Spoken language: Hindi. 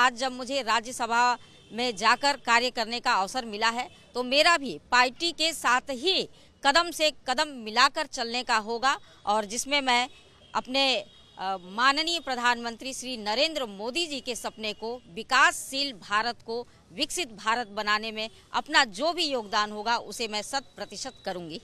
आज जब मुझे राज्यसभा में जाकर कार्य करने का अवसर मिला है तो मेरा भी पार्टी के साथ ही कदम से कदम मिलाकर चलने का होगा और जिसमें मैं अपने माननीय प्रधानमंत्री श्री नरेंद्र मोदी जी के सपने को विकासशील भारत को विकसित भारत बनाने में अपना जो भी योगदान होगा उसे मैं शत प्रतिशत करूंगी